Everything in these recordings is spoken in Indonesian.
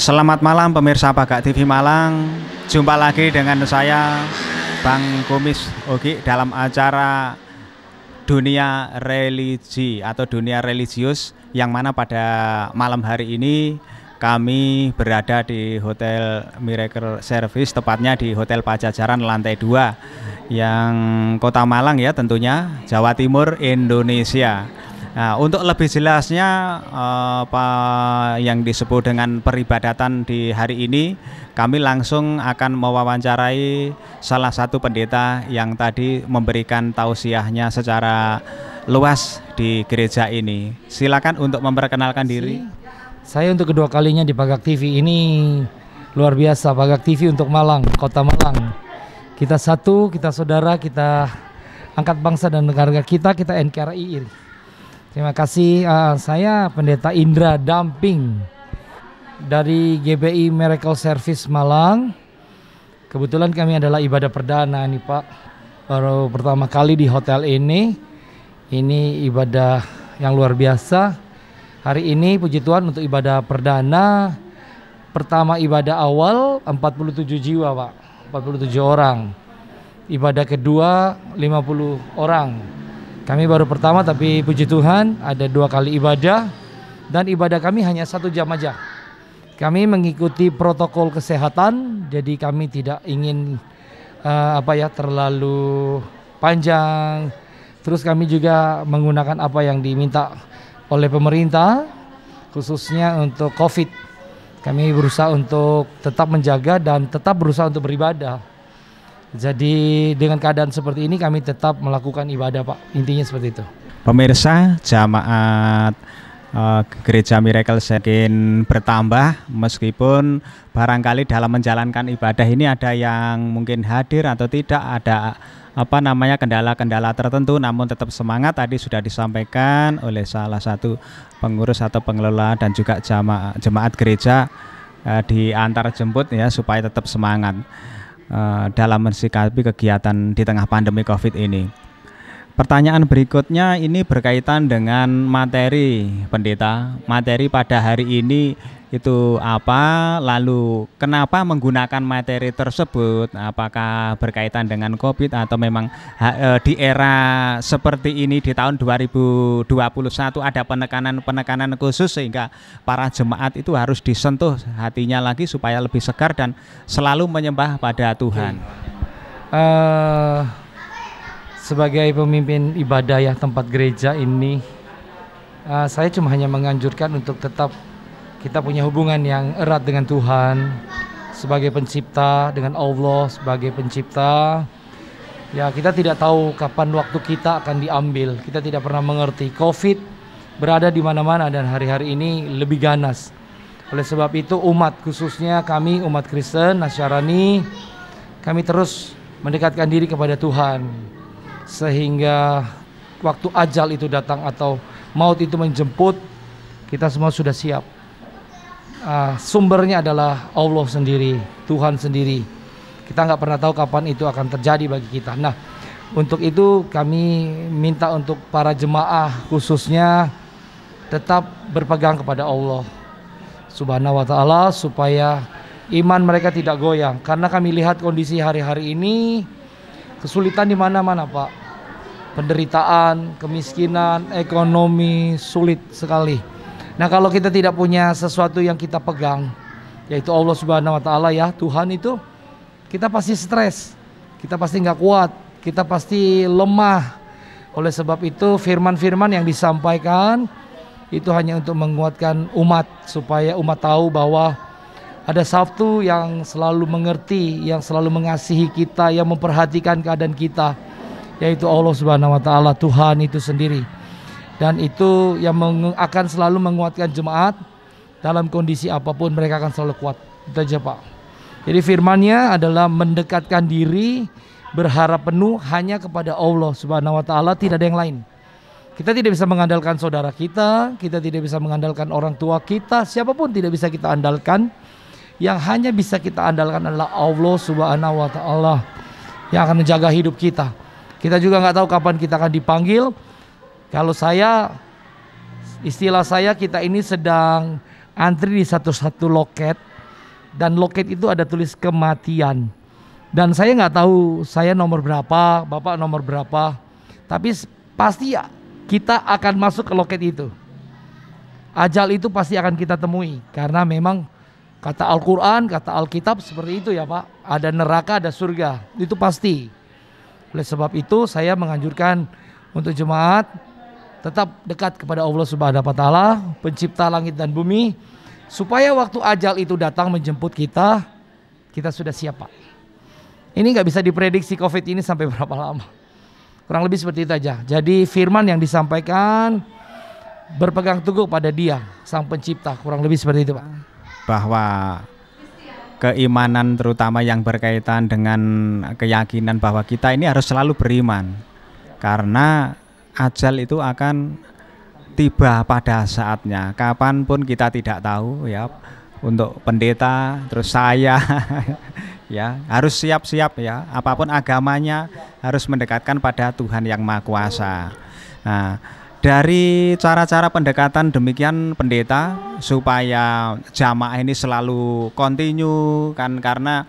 Selamat malam pemirsa Pagak TV Malang. Jumpa lagi dengan saya Bang Kumis Ogi dalam acara Dunia Religi atau Dunia Religius yang mana pada malam hari ini kami berada di Hotel Miracle Service tepatnya di Hotel Pajajaran lantai 2 yang Kota Malang ya tentunya Jawa Timur Indonesia. Nah, untuk lebih jelasnya apa eh, yang disebut dengan peribadatan di hari ini, kami langsung akan mewawancarai salah satu pendeta yang tadi memberikan tausiahnya secara luas di gereja ini. Silakan untuk memperkenalkan diri. Saya untuk kedua kalinya di Pagak TV ini luar biasa Pagak TV untuk Malang, Kota Malang. Kita satu, kita saudara, kita angkat bangsa dan negara kita, kita NKRI. Terima kasih. Uh, saya Pendeta Indra Damping dari GBI Miracle Service Malang. Kebetulan kami adalah ibadah perdana nih Pak. Baru pertama kali di hotel ini. Ini ibadah yang luar biasa. Hari ini puji Tuhan untuk ibadah perdana. Pertama ibadah awal 47 jiwa Pak. 47 orang. Ibadah kedua 50 orang kami baru pertama tapi puji Tuhan ada dua kali ibadah dan ibadah kami hanya satu jam aja. Kami mengikuti protokol kesehatan jadi kami tidak ingin uh, apa ya terlalu panjang. Terus kami juga menggunakan apa yang diminta oleh pemerintah khususnya untuk Covid. Kami berusaha untuk tetap menjaga dan tetap berusaha untuk beribadah jadi dengan keadaan seperti ini kami tetap melakukan ibadah Pak. Intinya seperti itu. Pemirsa jamaat uh, gereja Miracle Sekin bertambah meskipun barangkali dalam menjalankan ibadah ini ada yang mungkin hadir atau tidak ada apa namanya kendala-kendala tertentu namun tetap semangat tadi sudah disampaikan oleh salah satu pengurus atau pengelola dan juga jemaat gereja uh, di antar jemput ya supaya tetap semangat. Eh, dalam mensikapi kegiatan di tengah pandemi COVID ini. Pertanyaan berikutnya ini berkaitan dengan materi pendeta. Materi pada hari ini itu apa lalu kenapa menggunakan materi tersebut apakah berkaitan dengan covid atau memang e, di era seperti ini di tahun 2021 ada penekanan-penekanan khusus sehingga para jemaat itu harus disentuh hatinya lagi supaya lebih segar dan selalu menyembah pada Tuhan uh, sebagai pemimpin ibadah ya tempat gereja ini uh, saya cuma hanya menganjurkan untuk tetap kita punya hubungan yang erat dengan Tuhan sebagai pencipta dengan Allah sebagai pencipta ya kita tidak tahu kapan waktu kita akan diambil kita tidak pernah mengerti covid berada di mana-mana dan hari-hari ini lebih ganas oleh sebab itu umat khususnya kami umat Kristen Nasrani kami terus mendekatkan diri kepada Tuhan sehingga waktu ajal itu datang atau maut itu menjemput kita semua sudah siap uh, sumbernya adalah Allah sendiri, Tuhan sendiri. Kita nggak pernah tahu kapan itu akan terjadi bagi kita. Nah, untuk itu kami minta untuk para jemaah khususnya tetap berpegang kepada Allah Subhanahu wa taala supaya iman mereka tidak goyang karena kami lihat kondisi hari-hari ini kesulitan di mana-mana, Pak. Penderitaan, kemiskinan, ekonomi sulit sekali Nah kalau kita tidak punya sesuatu yang kita pegang, yaitu Allah Subhanahu Wa Taala ya Tuhan itu, kita pasti stres, kita pasti nggak kuat, kita pasti lemah. Oleh sebab itu firman-firman yang disampaikan itu hanya untuk menguatkan umat supaya umat tahu bahwa ada Sabtu yang selalu mengerti, yang selalu mengasihi kita, yang memperhatikan keadaan kita, yaitu Allah Subhanahu wa taala, Tuhan itu sendiri dan itu yang akan selalu menguatkan jemaat dalam kondisi apapun mereka akan selalu kuat itu aja Pak jadi firmannya adalah mendekatkan diri berharap penuh hanya kepada Allah Subhanahu wa taala tidak ada yang lain kita tidak bisa mengandalkan saudara kita kita tidak bisa mengandalkan orang tua kita siapapun tidak bisa kita andalkan yang hanya bisa kita andalkan adalah Allah Subhanahu wa taala yang akan menjaga hidup kita kita juga nggak tahu kapan kita akan dipanggil kalau saya istilah saya kita ini sedang antri di satu-satu loket dan loket itu ada tulis kematian. Dan saya nggak tahu saya nomor berapa, bapak nomor berapa, tapi pasti ya kita akan masuk ke loket itu. Ajal itu pasti akan kita temui karena memang kata Al-Quran, kata Alkitab seperti itu ya Pak. Ada neraka, ada surga, itu pasti. Oleh sebab itu saya menganjurkan untuk jemaat tetap dekat kepada Allah Subhanahu wa taala, pencipta langit dan bumi, supaya waktu ajal itu datang menjemput kita, kita sudah siap, Pak. Ini nggak bisa diprediksi COVID ini sampai berapa lama. Kurang lebih seperti itu aja. Jadi firman yang disampaikan berpegang teguh pada Dia, Sang Pencipta. Kurang lebih seperti itu, Pak. Bahwa keimanan terutama yang berkaitan dengan keyakinan bahwa kita ini harus selalu beriman. Karena ajal itu akan tiba pada saatnya. Kapanpun kita tidak tahu ya untuk pendeta terus saya ya harus siap-siap ya apapun agamanya harus mendekatkan pada Tuhan yang Maha Kuasa. Nah, dari cara-cara pendekatan demikian pendeta supaya jamaah ini selalu kontinu kan karena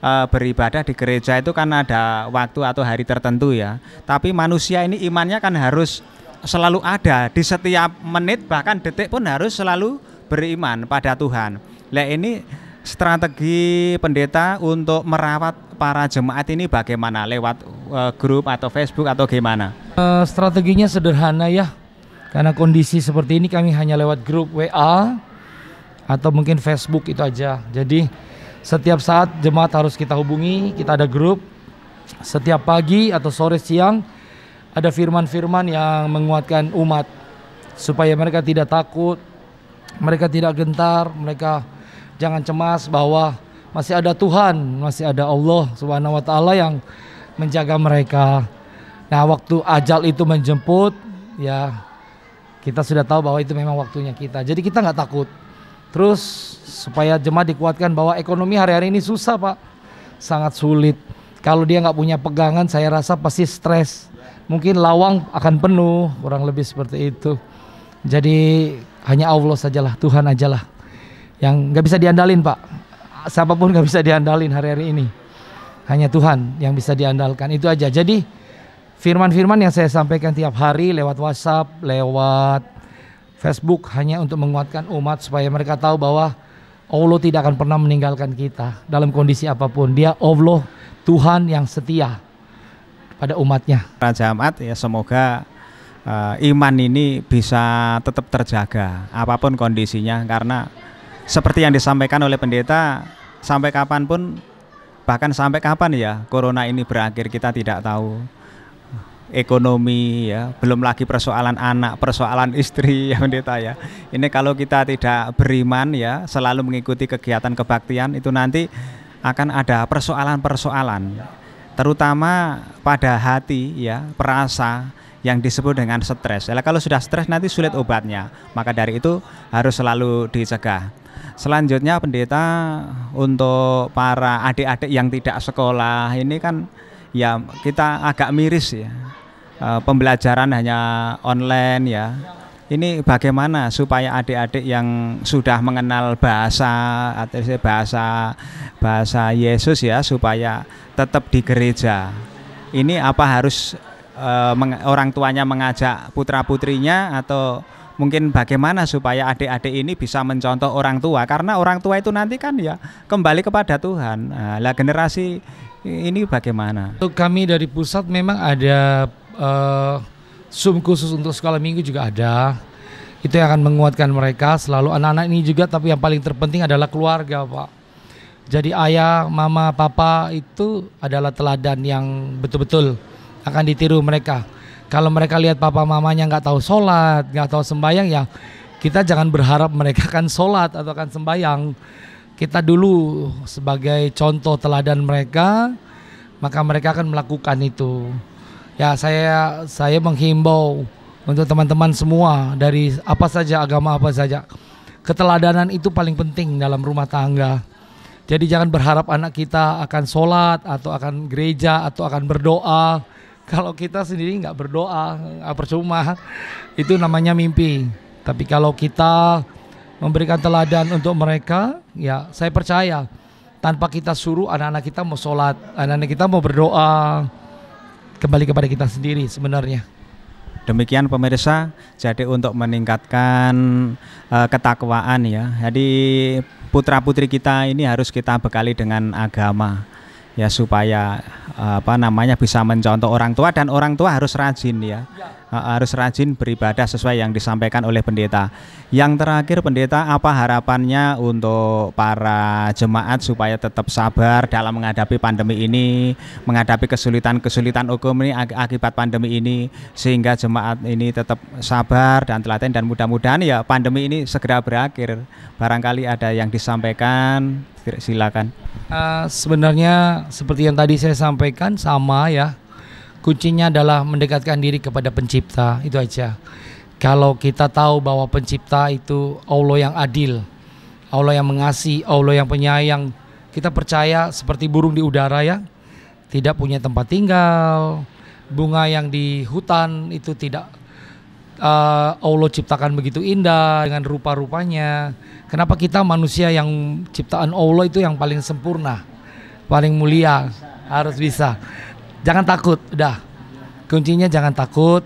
uh, beribadah di gereja itu kan ada waktu atau hari tertentu ya. Tapi manusia ini imannya kan harus selalu ada di setiap menit bahkan detik pun harus selalu beriman pada Tuhan. Nah ini strategi pendeta untuk merawat para jemaat ini bagaimana lewat uh, grup atau Facebook atau gimana? Uh, strateginya sederhana ya. Karena kondisi seperti ini kami hanya lewat grup WA atau mungkin Facebook itu aja. Jadi setiap saat jemaat harus kita hubungi, kita ada grup. Setiap pagi atau sore siang ada firman-firman yang menguatkan umat supaya mereka tidak takut, mereka tidak gentar, mereka jangan cemas bahwa masih ada Tuhan, masih ada Allah Subhanahu wa taala yang menjaga mereka. Nah, waktu ajal itu menjemput ya kita sudah tahu bahwa itu memang waktunya kita. Jadi kita nggak takut. Terus supaya jemaat dikuatkan bahwa ekonomi hari-hari ini susah pak, sangat sulit. Kalau dia nggak punya pegangan, saya rasa pasti stres. Mungkin lawang akan penuh, kurang lebih seperti itu. Jadi hanya Allah sajalah, Tuhan ajalah yang nggak bisa diandalin pak. Siapapun nggak bisa diandalin hari-hari ini. Hanya Tuhan yang bisa diandalkan. Itu aja. Jadi firman-firman yang saya sampaikan tiap hari lewat WhatsApp, lewat Facebook hanya untuk menguatkan umat supaya mereka tahu bahwa Allah tidak akan pernah meninggalkan kita dalam kondisi apapun. Dia Allah Tuhan yang setia pada umatnya. Raja jamaat ya semoga uh, iman ini bisa tetap terjaga apapun kondisinya karena seperti yang disampaikan oleh pendeta sampai kapanpun bahkan sampai kapan ya corona ini berakhir kita tidak tahu ekonomi ya, belum lagi persoalan anak, persoalan istri ya pendeta ya. Ini kalau kita tidak beriman ya, selalu mengikuti kegiatan kebaktian itu nanti akan ada persoalan-persoalan terutama pada hati ya, perasa yang disebut dengan stres. ya, kalau sudah stres nanti sulit obatnya. Maka dari itu harus selalu dicegah. Selanjutnya pendeta untuk para adik-adik yang tidak sekolah ini kan ya kita agak miris ya e, pembelajaran hanya online ya ini bagaimana supaya adik-adik yang sudah mengenal bahasa atau bahasa bahasa Yesus ya supaya tetap di gereja ini apa harus e, meng, orang tuanya mengajak putra putrinya atau mungkin bagaimana supaya adik-adik ini bisa mencontoh orang tua karena orang tua itu nanti kan ya kembali kepada Tuhan nah, lah generasi ini bagaimana? Untuk kami dari pusat memang ada uh, Zoom khusus untuk sekolah minggu juga ada. Itu yang akan menguatkan mereka selalu anak-anak ini juga tapi yang paling terpenting adalah keluarga, Pak. Jadi ayah, mama, papa itu adalah teladan yang betul-betul akan ditiru mereka. Kalau mereka lihat papa mamanya nggak tahu sholat, nggak tahu sembayang ya kita jangan berharap mereka akan sholat atau akan sembayang kita dulu sebagai contoh teladan mereka, maka mereka akan melakukan itu. Ya, saya saya menghimbau untuk teman-teman semua dari apa saja agama apa saja. Keteladanan itu paling penting dalam rumah tangga. Jadi jangan berharap anak kita akan sholat atau akan gereja atau akan berdoa. Kalau kita sendiri nggak berdoa, percuma. Itu namanya mimpi. Tapi kalau kita memberikan teladan untuk mereka, ya saya percaya tanpa kita suruh anak-anak kita mau sholat, anak-anak kita mau berdoa kembali kepada kita sendiri sebenarnya. Demikian pemirsa, jadi untuk meningkatkan uh, ketakwaan ya. Jadi putra-putri kita ini harus kita bekali dengan agama ya supaya eh, apa namanya bisa mencontoh orang tua dan orang tua harus rajin ya. ya Eh, harus rajin beribadah sesuai yang disampaikan oleh pendeta. Yang terakhir pendeta apa harapannya untuk para jemaat supaya tetap sabar dalam menghadapi pandemi ini, menghadapi kesulitan-kesulitan hukum ini akibat pandemi ini sehingga jemaat ini tetap sabar dan telaten dan mudah-mudahan ya pandemi ini segera berakhir. Barangkali ada yang disampaikan silakan. Uh, sebenarnya seperti yang tadi saya sampaikan sama ya Kuncinya adalah mendekatkan diri kepada pencipta, itu aja. Kalau kita tahu bahwa pencipta itu Allah yang adil, Allah yang mengasihi, Allah yang penyayang, kita percaya seperti burung di udara ya, tidak punya tempat tinggal, bunga yang di hutan itu tidak uh, Allah ciptakan begitu indah dengan rupa-rupanya. Kenapa kita manusia yang ciptaan Allah itu yang paling sempurna, paling mulia, harus bisa jangan takut udah kuncinya jangan takut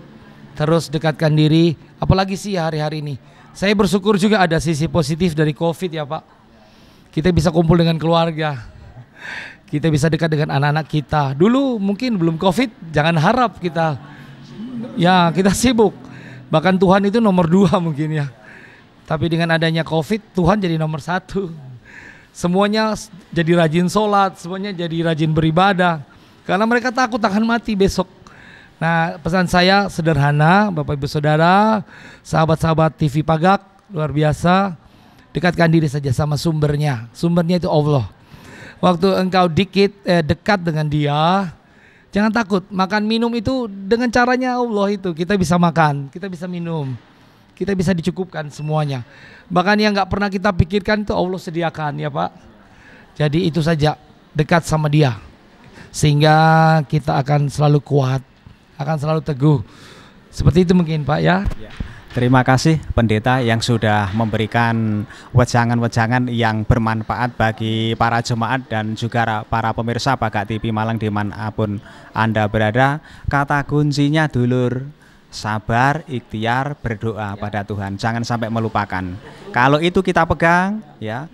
terus dekatkan diri apalagi sih hari-hari ini saya bersyukur juga ada sisi positif dari covid ya pak kita bisa kumpul dengan keluarga kita bisa dekat dengan anak-anak kita dulu mungkin belum covid jangan harap kita ya kita sibuk bahkan Tuhan itu nomor dua mungkin ya tapi dengan adanya covid Tuhan jadi nomor satu semuanya jadi rajin sholat semuanya jadi rajin beribadah karena mereka takut akan mati besok. Nah, pesan saya sederhana, Bapak Ibu Saudara, sahabat-sahabat TV Pagak, luar biasa. Dekatkan diri saja sama sumbernya. Sumbernya itu Allah. Waktu engkau dikit eh, dekat dengan Dia, jangan takut. Makan minum itu dengan caranya Allah itu. Kita bisa makan, kita bisa minum, kita bisa dicukupkan semuanya. Bahkan yang nggak pernah kita pikirkan itu Allah sediakan ya Pak. Jadi itu saja dekat sama Dia sehingga kita akan selalu kuat, akan selalu teguh. Seperti itu mungkin Pak ya. ya. Terima kasih pendeta yang sudah memberikan wejangan-wejangan yang bermanfaat bagi para jemaat dan juga para pemirsa Pak TV Malang dimanapun Anda berada. Kata kuncinya dulur, sabar, ikhtiar, berdoa ya. pada Tuhan. Jangan sampai melupakan. Kalau itu kita pegang ya,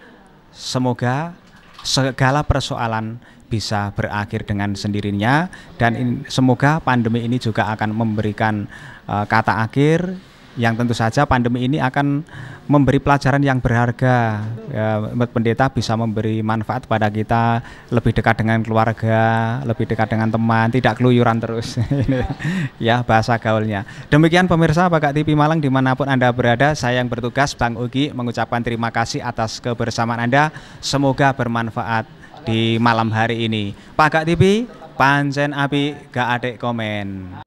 semoga segala persoalan bisa berakhir dengan sendirinya dan in, semoga pandemi ini juga akan memberikan uh, kata akhir yang tentu saja pandemi ini akan memberi pelajaran yang berharga. Ya, pendeta bisa memberi manfaat pada kita lebih dekat dengan keluarga, lebih dekat dengan teman, tidak keluyuran terus. ya bahasa gaulnya. Demikian pemirsa Bapak TV Malang dimanapun Anda berada, saya yang bertugas Bang Ugi mengucapkan terima kasih atas kebersamaan Anda. Semoga bermanfaat di malam hari ini. Pak Gak TV, pancen api gak adek komen.